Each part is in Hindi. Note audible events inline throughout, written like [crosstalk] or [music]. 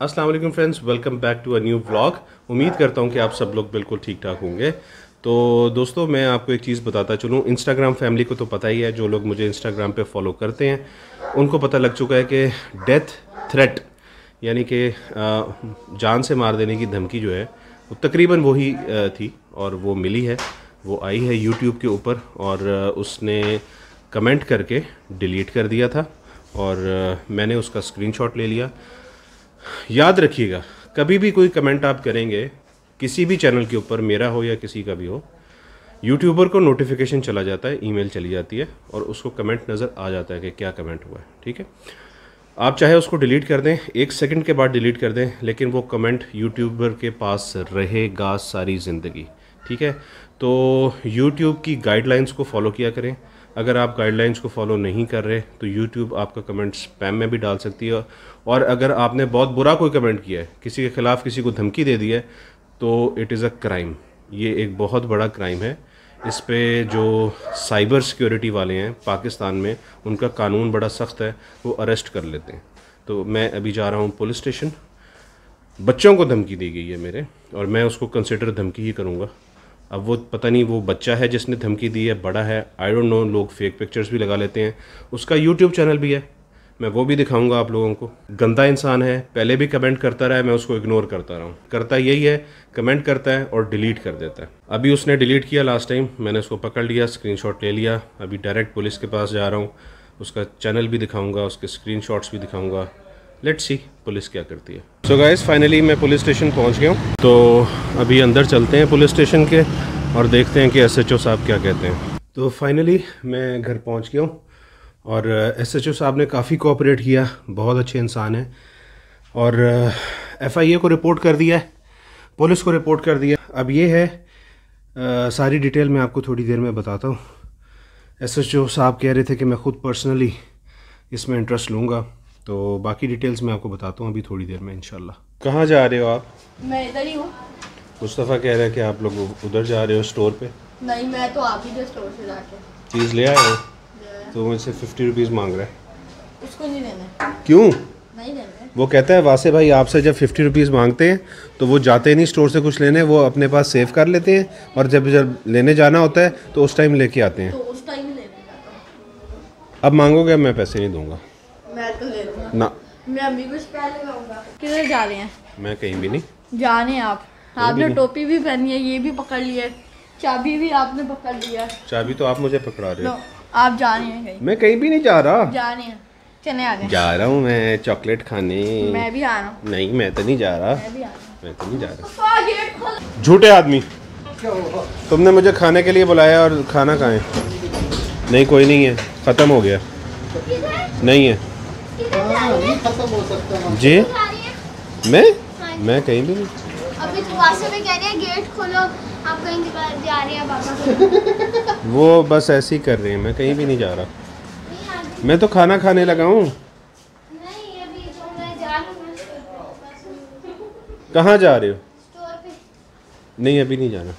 Aslam friends welcome back to a new blog उम्मीद करता हूँ कि आप सब लोग बिल्कुल ठीक ठाक होंगे तो दोस्तों मैं आपको एक चीज़ बताता चलूँ इंस्टाग्राम फैमिली को तो पता ही है जो लोग मुझे इंस्टाग्राम पे फॉलो करते हैं उनको पता लग चुका है कि डेथ थ्रेट यानी कि जान से मार देने की धमकी जो है वो तकरीबन वही थी और वो मिली है वो आई है यूट्यूब के ऊपर और उसने कमेंट करके डिलीट कर दिया था और मैंने उसका स्क्रीन ले लिया याद रखिएगा कभी भी कोई कमेंट आप करेंगे किसी भी चैनल के ऊपर मेरा हो या किसी का भी हो यूट्यूबर को नोटिफिकेशन चला जाता है ईमेल चली जाती है और उसको कमेंट नज़र आ जाता है कि क्या कमेंट हुआ है ठीक है आप चाहे उसको डिलीट कर दें एक सेकंड के बाद डिलीट कर दें लेकिन वो कमेंट यूट्यूबर के पास रहेगा सारी ज़िंदगी ठीक है तो यूट्यूब की गाइडलाइंस को फॉलो किया करें अगर आप गाइडलाइंस को फॉलो नहीं कर रहे तो यूट्यूब आपका कमेंट स्पैम में भी डाल सकती है और अगर आपने बहुत बुरा कोई कमेंट किया है किसी के ख़िलाफ़ किसी को धमकी दे दी है तो इट इज़ अ क्राइम ये एक बहुत बड़ा क्राइम है इस पर जो साइबर सिक्योरिटी वाले हैं पाकिस्तान में उनका कानून बड़ा सख्त है वो अरेस्ट कर लेते हैं तो मैं अभी जा रहा हूँ पुलिस स्टेशन बच्चों को धमकी दी गई है मेरे और मैं उसको कंसिडर धमकी ही करूँगा अब वो पता नहीं वो बच्चा है जिसने धमकी दी है बड़ा है आई डोंट नो लोग फेक पिक्चर्स भी लगा लेते हैं उसका यूट्यूब चैनल भी है मैं वो भी दिखाऊंगा आप लोगों को गंदा इंसान है पहले भी कमेंट करता रहा है मैं उसको इग्नोर करता रहा हूँ करता यही है कमेंट करता है और डिलीट कर देता है अभी उसने डिलीट किया लास्ट टाइम मैंने उसको पकड़ लिया स्क्रीनशॉट ले लिया अभी डायरेक्ट पुलिस के पास जा रहा हूँ उसका चैनल भी दिखाऊँगा उसके स्क्रीन भी दिखाऊँगा लेट सी पुलिस क्या करती है सो गाइज फाइनली मैं पुलिस स्टेशन पहुंच गया हूँ तो अभी अंदर चलते हैं पुलिस स्टेशन के और देखते हैं कि एसएचओ साहब क्या कहते हैं तो फाइनली मैं घर पहुँच गया हूँ और एसएचओ uh, साहब ने काफ़ी कोऑपरेट किया बहुत अच्छे इंसान हैं और एफआईए uh, को रिपोर्ट कर दिया है पुलिस को रिपोर्ट कर दिया अब ये है आ, uh, सारी डिटेल मैं आपको थोड़ी देर में बताता हूँ एस एच ओ साहब कह रहे थे कि मैं ख़ुद पर्सनली इसमें इंटरेस्ट लूँगा तो बाकी डिटेल्स मैं आपको बताता हूँ अभी थोड़ी देर में इनशाला कहाँ जा रहे हो आप मैं इधर ही हूँ मुस्तफ़ा कह रहे हैं कि आप लोग उधर जा रहे हो स्टोर पे नहीं मैं तो आप ही स्टोर से जाके चीज़ ले आए हो तो मुझसे फिफ्टी रुपीज़ मांग रहे उसको नहीं देना क्यों नहीं देना वो कहता है वासे भाई आपसे जब फिफ्टी रुपीज़ मांगते हैं तो वो जाते नहीं स्टोर से कुछ लेने वो अपने पास सेव कर लेते हैं और जब जब लेने जाना होता है तो उस टाइम लेके आते हैं तो अब मांगोगे मैं पैसे नहीं दूंगा मैं तो ना मैं अम्मी कुछ पहले कहूँगा किधर जा रहे हैं मैं कहीं भी नहीं जा रहे हैं आप आपने टोपी भी पहनी है ये भी पकड़ लिया है चाबी भी आपने पकड़ लिया है चाबी तो आप मुझे पकड़ा रहे हो आप जा रहे हैं कहीं मैं कहीं भी नहीं जा रहा जा रहे हैं चले आ गए जा रहा हूँ मैं चॉकलेट खाने मैं भी आ रहा हूँ नहीं मैं तो नहीं जा रहा मैं तो नहीं जा रहा झूठे आदमी तुमने मुझे खाने के लिए बुलाया और खाना खाए नहीं कोई नहीं है ख़त्म हो गया नहीं है जी मैं हाँ मैं कहीं भी नहीं अभी तो में कह रहे हैं गेट खोलो आप कहीं जा रहे हैं [laughs] वो बस ऐसे ही कर रहे हैं मैं कहीं भी नहीं जा रहा हाँ मैं तो खाना खाने लगा हूँ तो कहाँ जा रहे हो नहीं अभी नहीं जाना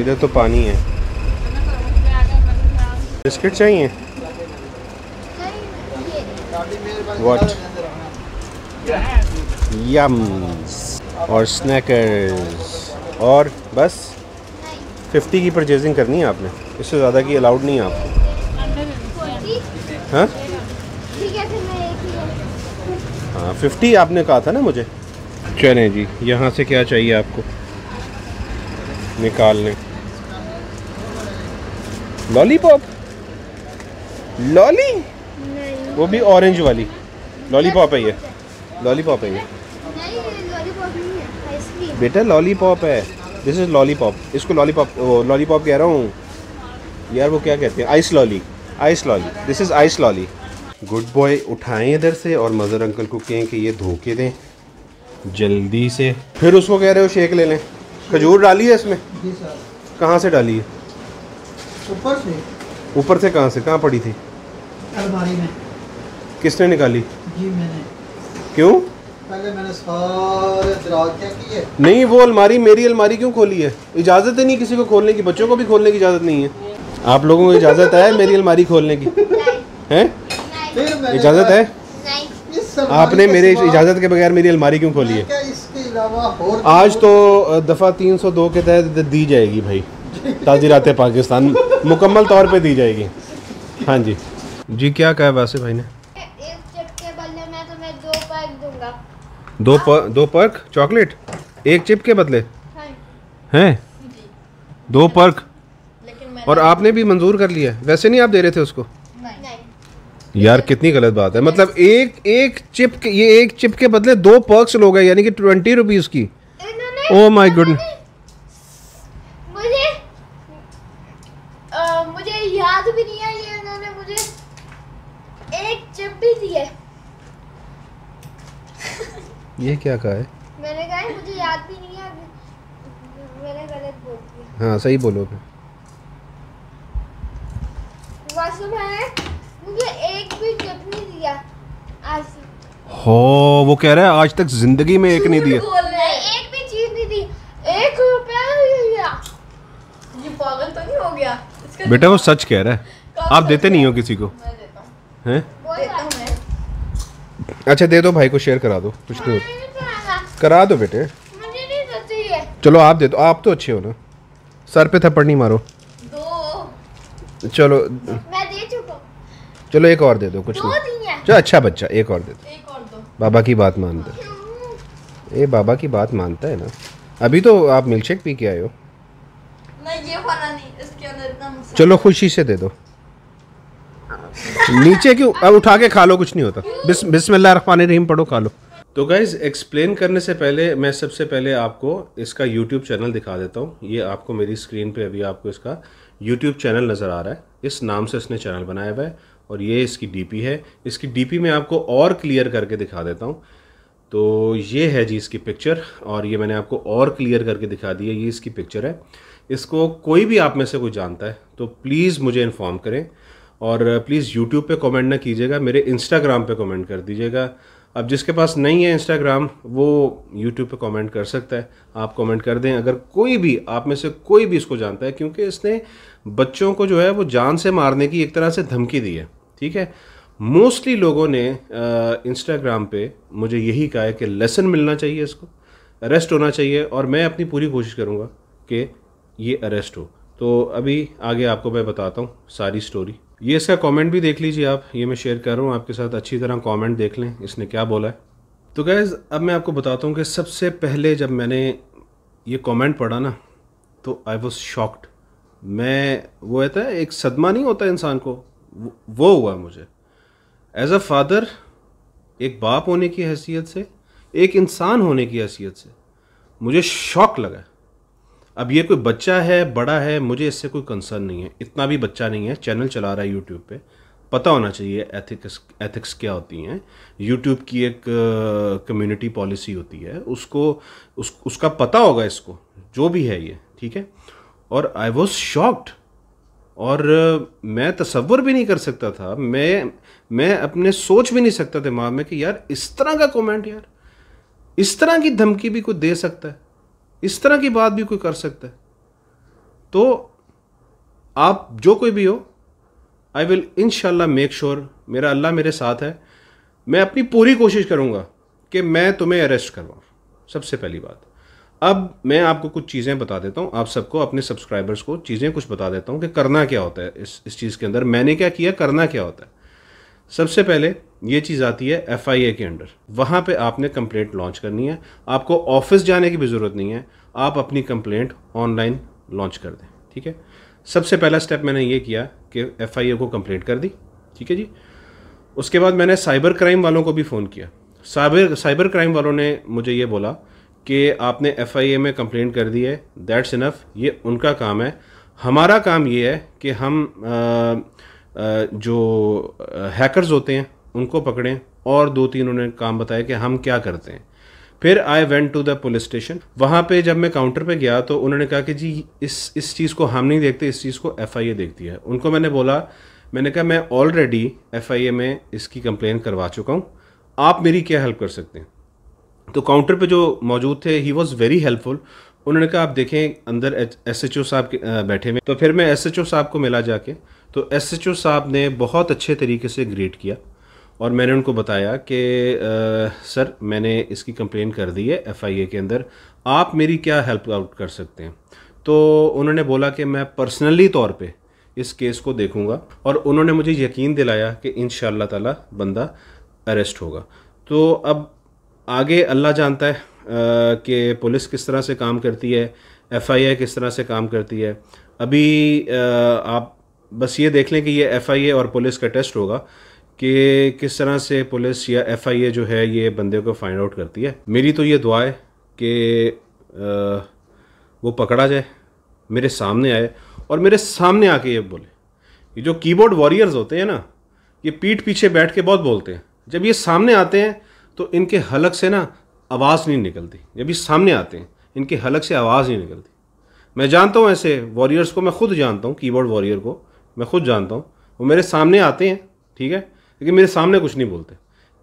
इधर तो पानी है तो बिस्किट चाहिए What? Yums और स्नैकर्स और बस फिफ्टी की परचेजिंग करनी है आपने इससे ज़्यादा की अलाउड नहीं है आपको हाँ हाँ फिफ्टी आपने कहा था ना मुझे चलें जी यहाँ से क्या चाहिए आपको निकाल लें लॉलीपॉप लॉली वो भी ऑरेंज वाली लॉलीपॉप है ये लॉलीपॉप है ये बेटा लॉलीपॉप है दिस इज़ लॉलीपॉप इसको लॉलीपॉप लॉलीपॉप कह रहा हूँ यार वो क्या कहते हैं ice lolly ice lolly this is ice lolly good boy उठाएं इधर से और मज़र अंकल को कहें कि ये धोखे दें जल्दी से फिर उसको कह रहे हो शेक ले लें खजूर डाली है इसमें कहाँ से डाली है ऊपर से ऊपर से कहाँ से कहाँ पड़ी थी अलमारी में किसने निकाली जी मैंने क्यों पहले मैंने सारे किए नहीं वो अलमारी मेरी अलमारी क्यों खोली है इजाज़त ही नहीं किसी को खोलने की बच्चों को भी खोलने की इजाज़त नहीं है आप लोगों को इजाज़त है मेरी अलमारी खोलने की है इजाज़त है आपने मेरे इजाज़त के बगैर मेरी अलमारी क्यों खोली है आज तो दफ़ा तीन सौ दो के तहत दी जाएगी भाई ताज़ी रातें पाकिस्तान मुकम्मल तौर पे दी जाएगी हाँ जी जी क्या कहा वासे भाई ने एक चिप के बदले मैं तुम्हें दो पर्क दूंगा दो पर, दो पर्क चॉकलेट एक चिप के बदले हाँ। हैं जी दो पर्क और आपने भी मंजूर कर लिया वैसे नहीं आप दे रहे थे उसको यार कितनी गलत बात है मतलब एक एक चिप के ये एक चिप के बदले दो पर्क्स लोग यानी कि ट्वेंटी रुपीज़ की ओ माय गुड मुझे आ, मुझे याद भी नहीं है ये इन्होंने मुझे एक चिप भी दी है ये क्या कहा है मैंने कहा है मुझे याद भी नहीं है मैंने गलत बोल दिया हाँ सही बोलो फिर वाशरूम है मुझे एक भी चिप नहीं दिया आज हो वो कह रहा है आज तक जिंदगी में एक नहीं दिया एक भी चीज नहीं दी एक रुपया ये पागल तो नहीं हो गया बेटा वो सच कह रहा है आप देते नहीं हो किसी को अच्छा दे दो भाई को शेयर करा दो कुछ तो करा दो बेटे चलो आप दे दो आप तो अच्छे हो ना सर पे थप्पड़ नहीं मारो दो चलो मैं दे चलो एक और दे दो कुछ नहीं चलो अच्छा बच्चा एक और दे दो, एक और दो। बाबा की बात मानते ये बाबा की बात मानता है ना अभी तो आप मिल्कशेक पी के आए हो नहीं ये वाला नहीं इसके अंदर इतना चलो खुशी से दे दो नीचे क्यों अब उठा के खा लो कुछ नहीं होता बिस रहीम पढ़ो खा लो तो गाइज एक्सप्लेन करने से पहले मैं सबसे पहले आपको इसका यूट्यूब चैनल दिखा देता हूँ ये आपको मेरी स्क्रीन पे अभी आपको इसका यूट्यूब चैनल नज़र आ रहा है इस नाम से इसने चैनल बनाया हुआ है और ये इसकी डी है इसकी डी मैं आपको और क्लियर करके दिखा देता हूँ तो ये है जी इसकी पिक्चर और ये मैंने आपको और क्लियर करके दिखा दी है ये इसकी पिक्चर है इसको कोई भी आप में से कोई जानता है तो प्लीज़ मुझे इन्फॉर्म करें और प्लीज़ uh, यूट्यूब पे कमेंट ना कीजिएगा मेरे इंस्टाग्राम पे कमेंट कर दीजिएगा अब जिसके पास नहीं है इंस्टाग्राम वो यूट्यूब पे कमेंट कर सकता है आप कमेंट कर दें अगर कोई भी आप में से कोई भी इसको जानता है क्योंकि इसने बच्चों को जो है वो जान से मारने की एक तरह से धमकी दी है ठीक है मोस्टली लोगों ने इंस्टाग्राम uh, पे मुझे यही कहा है कि लेसन मिलना चाहिए इसको अरेस्ट होना चाहिए और मैं अपनी पूरी कोशिश करूँगा कि ये अरेस्ट हो तो अभी आगे आपको मैं बताता हूँ सारी स्टोरी ये इसका कमेंट भी देख लीजिए आप ये मैं शेयर कर रहा हूँ आपके साथ अच्छी तरह कमेंट देख लें इसने क्या बोला है तो गैज़ अब मैं आपको बताता हूँ कि सबसे पहले जब मैंने ये कमेंट पढ़ा ना तो आई वॉज शॉक्ड मैं वो कहता है एक सदमा नहीं होता इंसान को वो हुआ मुझे एज अ फादर एक बाप होने की हैसियत से एक इंसान होने की हैसियत से मुझे शौक लगा अब ये कोई बच्चा है बड़ा है मुझे इससे कोई कंसर्न नहीं है इतना भी बच्चा नहीं है चैनल चला रहा है यूट्यूब पे पता होना चाहिए एथिक्स एथिक्स क्या होती हैं यूट्यूब की एक कम्युनिटी पॉलिसी होती है उसको उस उसका पता होगा इसको जो भी है ये ठीक है और आई वॉज शॉक्ड और मैं तस्वुर भी नहीं कर सकता था मैं मैं अपने सोच भी नहीं सकता दिमाग में कि यार इस तरह का कमेंट यार इस तरह की धमकी भी कोई दे सकता है इस तरह की बात भी कोई कर सकता है तो आप जो कोई भी हो I will in make sure मेरा अल्लाह मेरे साथ है मैं अपनी पूरी कोशिश करूँगा कि मैं तुम्हें अरेस्ट करवाऊँ सबसे पहली बात अब मैं आपको कुछ चीज़ें बता देता हूँ आप सबको अपने सब्सक्राइबर्स को चीज़ें कुछ बता देता हूँ कि करना क्या होता है इस इस चीज़ के अंदर मैंने क्या किया करना क्या होता है सबसे पहले ये चीज़ आती है एफ के अंडर वहाँ पे आपने कंप्लेंट लॉन्च करनी है आपको ऑफिस जाने की भी ज़रूरत नहीं है आप अपनी कंप्लेंट ऑनलाइन लॉन्च कर दें ठीक है सबसे पहला स्टेप मैंने ये किया कि एफ को कंप्लेंट कर दी ठीक है जी उसके बाद मैंने साइबर क्राइम वालों को भी फ़ोन किया साइबर साइबर क्राइम वालों ने मुझे ये बोला कि आपने एफ में कंप्लेंट कर दी है दैट्स इनफ ये उनका काम है हमारा काम ये है कि हम आ, आ, जो हैकर्स होते हैं उनको पकड़ें और दो तीन उन्होंने काम बताया कि हम क्या करते हैं फिर I went to the police station वहाँ पे जब मैं काउंटर पे गया तो उन्होंने कहा कि जी इस इस चीज़ को हम नहीं देखते इस चीज़ को एफ देखती है उनको मैंने बोला मैंने कहा मैं ऑलरेडी एफ में इसकी कंप्लेन करवा चुका हूँ आप मेरी क्या हेल्प कर सकते हैं तो काउंटर पे जो मौजूद थे ही वॉज़ वेरी हेल्पफुल उन्होंने कहा आप देखें अंदर एस एच ओ साहब बैठे हुए तो फिर मैं एस एच ओ साहब को मिला जाके तो एस एच ओ साहब ने बहुत अच्छे तरीके से ग्रीट किया और मैंने उनको बताया कि सर मैंने इसकी कंप्लेन कर दी है एफआईए के अंदर आप मेरी क्या हेल्प आउट कर सकते हैं तो उन्होंने बोला कि मैं पर्सनली तौर पे इस केस को देखूंगा और उन्होंने मुझे यकीन दिलाया कि इन ताला बंदा अरेस्ट होगा तो अब आगे अल्लाह जानता है कि पुलिस किस तरह से काम करती है एफआईए किस तरह से काम करती है अभी आप बस ये देख लें कि ये एफआईए और पुलिस का टेस्ट होगा कि किस तरह से पुलिस या एफआईए जो है ये बंदे को फाइंड आउट करती है मेरी तो ये दुआ है कि वो पकड़ा जाए मेरे सामने आए और मेरे सामने आके ये बोले ये जो कीबोर्ड वॉरियर्स होते हैं ना ये पीठ पीछे बैठ के बहुत बोलते हैं जब ये सामने आते हैं तो इनके हलक से ना आवाज़ नहीं निकलती जब ये सामने आते हैं इनके हलक से आवाज़ नहीं निकलती मैं जानता हूँ ऐसे वॉरियर्स को मैं खुद जानता हूँ कीबोर्ड वॉरियर को मैं खुद जानता हूँ वो मेरे सामने आते हैं ठीक है लेकिन मेरे सामने कुछ नहीं बोलते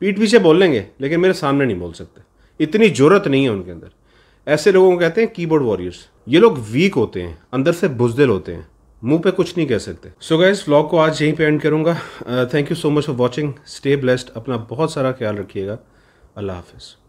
पीठ पीछे बोल लेंगे लेकिन मेरे सामने नहीं बोल सकते इतनी ज़रूरत नहीं है उनके अंदर ऐसे लोगों को कहते हैं कीबोर्ड वॉरियर्स ये लोग वीक होते हैं अंदर से बुजदिल होते हैं मुंह पे कुछ नहीं कह सकते सो इस व्लॉग को आज यहीं पे एंड करूँगा thank you so much for watching stay blessed अपना बहुत सारा ख्याल रखिएगा अल्लाह हाफिज़